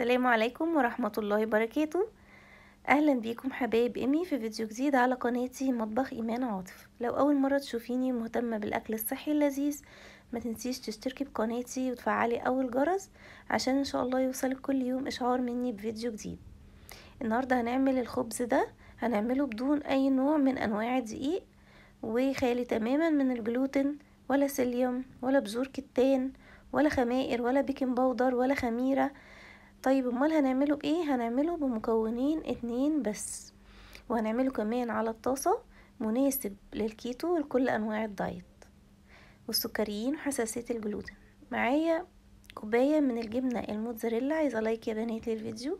السلام عليكم ورحمة الله وبركاته أهلا بيكم حبايب أمي في فيديو جديد على قناتي مطبخ إيمان عاطف لو أول مرة تشوفيني مهتمة بالأكل الصحي اللذيذ ما تنسيش تشتركي بقناتي وتفعلي أول جرس عشان إن شاء الله يوصلك كل يوم إشعار مني بفيديو جديد النهاردة هنعمل الخبز ده هنعمله بدون أي نوع من أنواع الدقيق وخالي تماما من الجلوتين ولا سيليوم ولا بذور كتان ولا خمائر ولا بيكنج باودر ولا خميره طيب امال هنعمله بايه هنعمله بمكونين اتنين بس وهنعمله كمان على الطاسة مناسب للكيتو ولكل انواع الدايت والسكريين وحساسية الجلوتين معايا كوباية من الجبنة الموتزاريلا عايزة لايك يا بنات للفيديو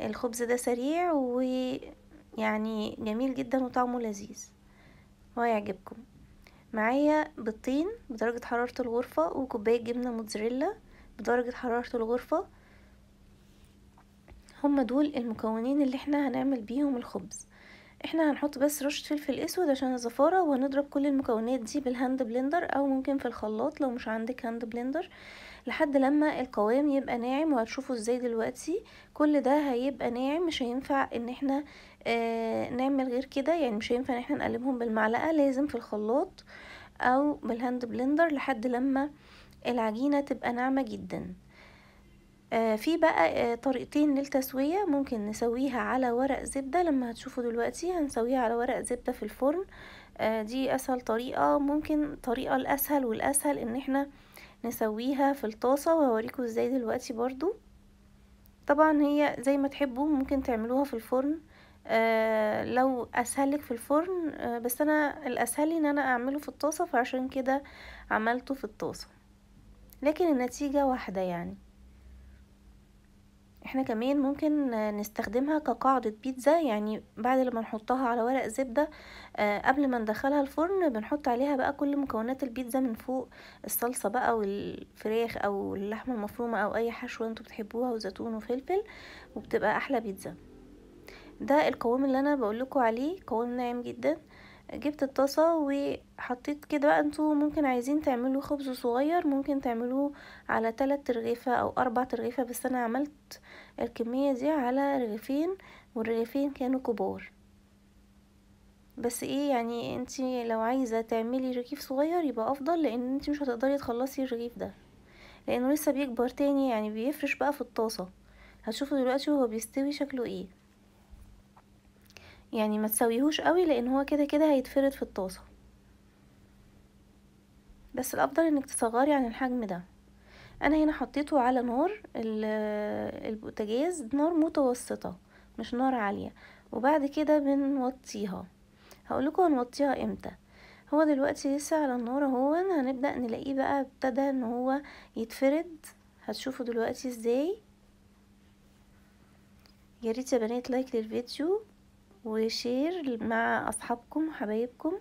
الخبز ده سريع ويعني جميل جدا وطعمه لذيذ وهيعجبكم معايا بيضتين بدرجة حرارة الغرفة وكوباية جبنة موتزاريلا بدرجة حرارة الغرفة هما دول المكونين اللي احنا هنعمل بيهم الخبز احنا هنحط بس رشة فلفل اسود عشان الزفارة وهنضرب كل المكونات دي بالهاند بلندر او ممكن في الخلاط لو مش عندك هاند بلندر لحد لما القوام يبقى ناعم وهتشوفوا ازاي دلوقتي كل ده هيبقى ناعم مش هينفع ان احنا آه نعمل غير كده يعني مش هينفع ان احنا نقلبهم بالمعلقة لازم في الخلاط او بالهاند بلندر لحد لما آه العجينة تبقى ناعمة جدا آه، في بقى آه، طريقتين للتسوية ممكن نسويها على ورق زبدة لما هتشوفوا دلوقتي هنسويها على ورق زبدة في الفرن آه، دي اسهل طريقة ممكن طريقة الاسهل والاسهل ان احنا نسويها في الطاسة وهوريكوا ازاي دلوقتي برضو طبعا هي زي ما تحبوا ممكن تعملوها في الفرن آه لو اسهلك في الفرن آه بس انا الاسهل ان انا اعمله في الطاسة فعشان كده عملته في الطاسة لكن النتيجة واحدة يعني احنا كمان ممكن نستخدمها كقاعدة بيتزا يعني بعد لما نحطها على ورق زبدة آه، قبل ما ندخلها الفرن بنحط عليها بقى كل مكونات البيتزا من فوق الصلصة بقى والفراخ او اللحمة المفرومة او اي حشوة انتوا بتحبوها وزيتون وفلفل وبتبقى احلى بيتزا ده القوام اللي انا بقول لكم عليه قوام ناعم جدا جبت الطاسة وحطيت كده بقى انتوا ممكن عايزين تعملوا خبز صغير ممكن تعملوه على ثلاث رغيفة او اربع رغيفة بس انا عملت الكمية دي على رغيفين والرغيفين كانوا كبار بس ايه يعني انتي لو عايزة تعملي رغيف صغير يبقى افضل لان انتي مش هتقدري تخلصي الرغيف ده لانه لسه بيكبر تاني يعني بيفرش بقى في الطاسة هتشوفوا دلوقتي هو بيستوي شكله ايه يعني ما تسويهوش قوي لان هو كده كده هيتفرد في الطاسه بس الافضل انك تصغري عن الحجم ده انا هنا حطيته على نار البوتاجاز نار متوسطه مش نار عاليه وبعد كده بنوطيها هقولكوا هنوطيها امتى هو دلوقتي لسه على النار هو هنبدا نلاقيه بقى ابتدى ان هو يتفرد هتشوفوا دلوقتي ازاي يا ريت يا بنات لايك للفيديو وشير مع اصحابكم وحبايبكم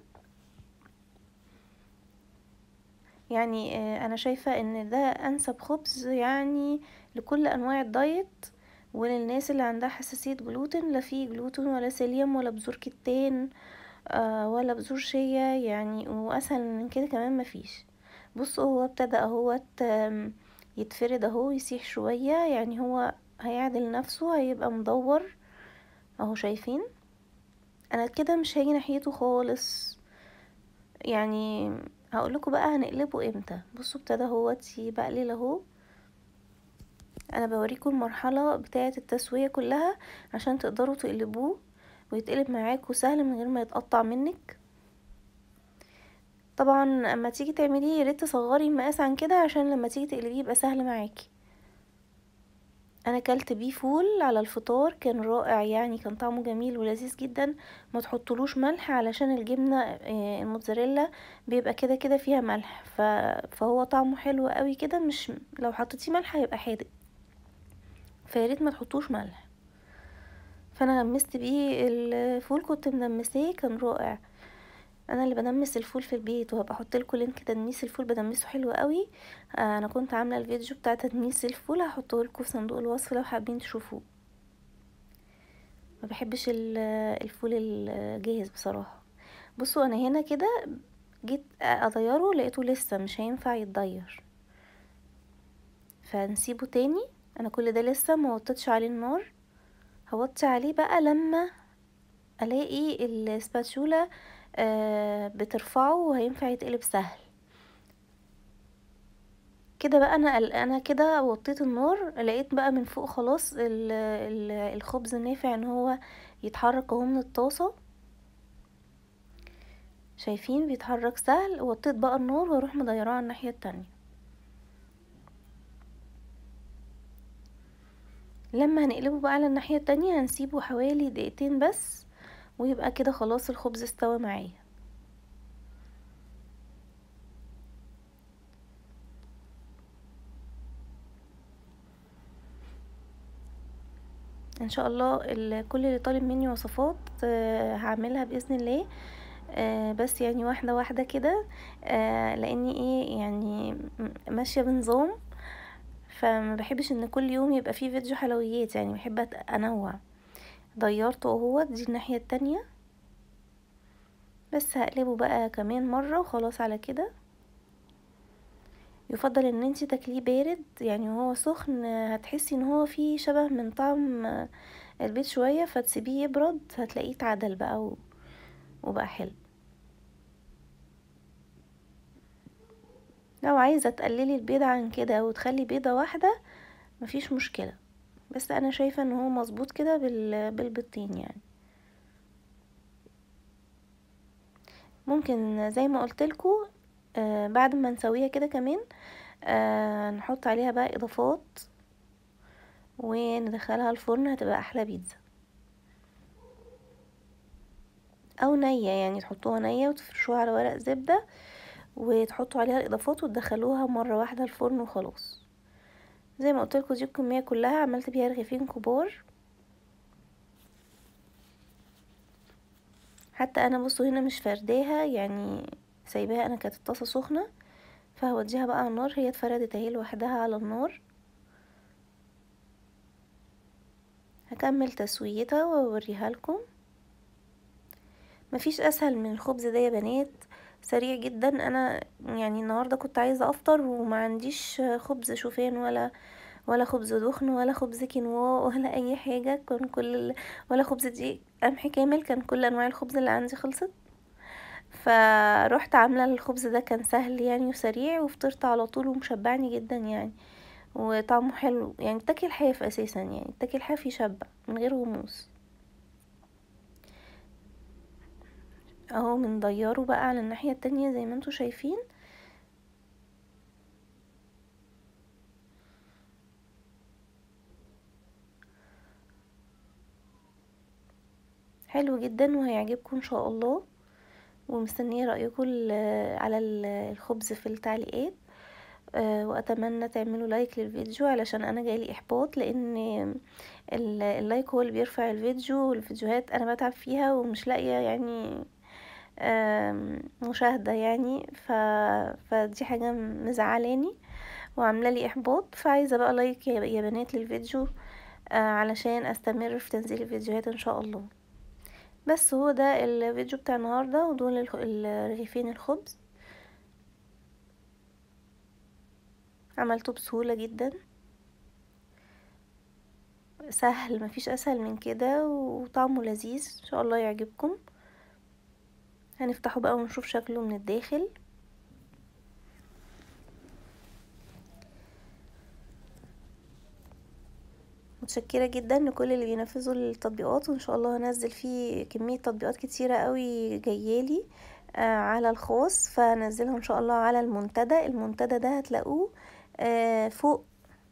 يعني آه، انا شايفة ان ده انسب خبز يعني لكل انواع الدايت وللناس اللي عندها حساسية جلوتين لا فيه جلوتين ولا سيليوم ولا بذور كتان آه، ولا بذور شيا يعني واسهل من كده كمان مفيش بصوا هو ابتدى اهوت يتفرد اهو يسيح شوية يعني هو هيعدل نفسه هيبقى مدور اهو شايفين انا كده مش هاجي ناحيته خالص يعني هقول لكم بقى هنقلبه امتى بصوا ابتدى اهوت بقلل اهو انا بوريكم المرحله بتاعه التسويه كلها عشان تقدروا تقلبوه ويتقلب معاكوا سهل من غير ما يتقطع منك طبعا اما تيجي تعمليه ياريت تصغري المقاس عن كده عشان لما تيجي تقلبيه يبقى سهل معاكي انا كلت بيه فول على الفطار كان رائع يعني كان طعمه جميل ولذيذ جدا ما تحطلوش ملح علشان الجبنه آه، الموتزاريلا بيبقى كده كده فيها ملح فهو طعمه حلو قوي كده مش لو حطيتيه ملح هيبقى حادق فياريت ما تحطوش ملح فانا غمست بيه الفول كنت منمساه كان رائع انا اللي بدمس الفول في البيت وهبقى احط لكم لينك تدميس الفول بدمسه حلو قوي آه انا كنت عامله الفيديو بتاع تدميس الفول هحطه لكم في صندوق الوصف لو حابين تشوفوه ما بحبش الفول الجاهز بصراحه بصوا انا هنا كده جيت اطيره لقيته لسه مش هينفع يتضير فنسيبه تاني انا كل ده لسه ما وطيتش عليه النار هوطي عليه بقى لما الاقي السباتشولا آه، بترفعه وهينفع يتقلب سهل كده بقى انا انا كده وطيت النار لقيت بقى من فوق خلاص الخبز نافع ان هو يتحرك اهو من الطاسه شايفين بيتحرك سهل وطيت بقى النار واروح مديراه على الناحيه التانية لما هنقلبه بقى على الناحيه التانية هنسيبه حوالي دقيقتين بس ويبقى كده خلاص الخبز استوى معايا ان شاء الله كل اللي طالب مني وصفات آه، هعملها باذن الله آه، بس يعني واحده واحده كده آه، لاني ايه يعني ماشيه بنظام فما بحبش ان كل يوم يبقى فيه فيديو حلويات يعني بحب انوع غيرته اهوت دي الناحية التانية بس هقلبه بقى كمان مرة وخلاص على كده يفضل ان انتي تاكليه بارد يعني وهو سخن هتحسي ان هو فيه شبه من طعم البيت شوية فتسيبيه يبرد هتلاقيه اتعدل بقى وبقى حلو لو عايزة تقللي البيض عن كده وتخلي بيضة واحدة مفيش مشكلة بس انا شايفة ان هو مظبوط كده بالبطين يعني ممكن زي ما قلتلكوا آه بعد ما نسويها كده كمان آه نحط عليها بقى اضافات وندخلها الفرن هتبقى احلى بيتزا او نية يعني تحطوها نية وتفرشوها على ورق زبدة وتحطوا عليها الاضافات وتدخلوها مرة واحدة الفرن وخلاص زي ما قلت لكم دي الكميه كلها عملت بيها رغيفين كبار حتى انا بصوا هنا مش فرداها يعني سايباها انا كانت الطاسه سخنه فهوديها بقى على النار هي اتفردت اهي لوحدها على النار هكمل تسويتها واوريها لكم مفيش اسهل من الخبز ده يا بنات سريع جدا انا يعني النهارده كنت عايزه افطر وما عنديش خبز شوفان ولا ولا خبز دخن ولا خبز كينوا ولا اي حاجه كان كل ولا خبز دقيق قمح كامل كان كل انواع الخبز اللي عندي خلصت فروحت عامله الخبز ده كان سهل يعني وسريع وفطرت على طول ومشبعني جدا يعني وطعمه حلو يعني تاكل حاف اساسا يعني تاكل حاف يشبع من غير غموس اهو بنضيره بقى على الناحية التانية زي ما انتوا شايفين حلو جدا وهيعجبكم ان شاء الله ومستنيه رايكم على الخبز في التعليقات آه، واتمنى تعملوا لايك للفيديو علشان انا جالي احباط لان اللايك هو اللي بيرفع الفيديو والفيديوهات انا بتعب فيها ومش لاقيه يعني مشاهدة يعني ف... فدي حاجة مزعلاني وعاملة لي إحباط فعايزة بقى لايك يا بنات للفيديو آه، علشان أستمر في تنزيل الفيديوهات إن شاء الله بس هو ده الفيديو بتاع النهاردة ودول رغيفين الخبز عملته بسهولة جدا سهل مفيش أسهل من كده وطعمه لذيذ إن شاء الله يعجبكم هنفتحه بقى ونشوف شكله من الداخل متشكره جدا لكل اللي بينفذوا التطبيقات وان شاء الله هنزل فيه كميه تطبيقات كتيره قوي جيالي آه، على الخاص فهنزلها ان شاء الله على المنتدى المنتدى ده هتلاقوه آه، فوق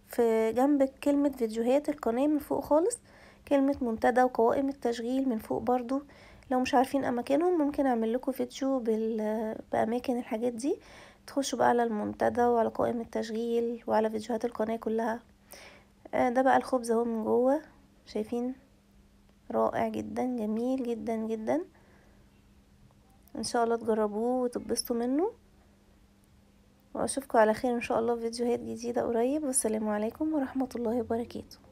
في جنب كلمه فيديوهات القناه من فوق خالص كلمه منتدى وقوائم التشغيل من فوق برضو لو مش عارفين اماكنهم ممكن اعمل لكم فيديو باماكن الحاجات دي تخشوا بقى على المنتدى وعلى قوائم التشغيل وعلى فيديوهات القناه كلها آه، ده بقى الخبز اهو من جوه شايفين رائع جدا جميل جدا جدا ان شاء الله تجربوه وتتبسطوا منه واشوفكم على خير ان شاء الله في فيديوهات جديده قريب والسلام عليكم ورحمه الله وبركاته